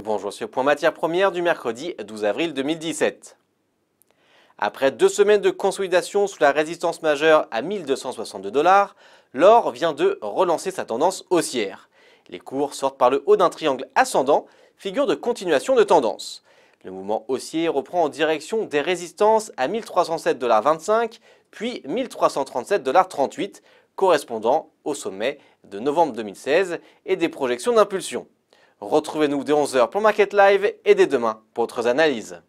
Bonjour sur Point Matière Première du mercredi 12 avril 2017. Après deux semaines de consolidation sous la résistance majeure à 1262 dollars, l'or vient de relancer sa tendance haussière. Les cours sortent par le haut d'un triangle ascendant, figure de continuation de tendance. Le mouvement haussier reprend en direction des résistances à 1307,25 puis 1337,38 correspondant au sommet de novembre 2016 et des projections d'impulsion. Retrouvez-nous dès 11h pour Market Live et dès demain pour autres analyses.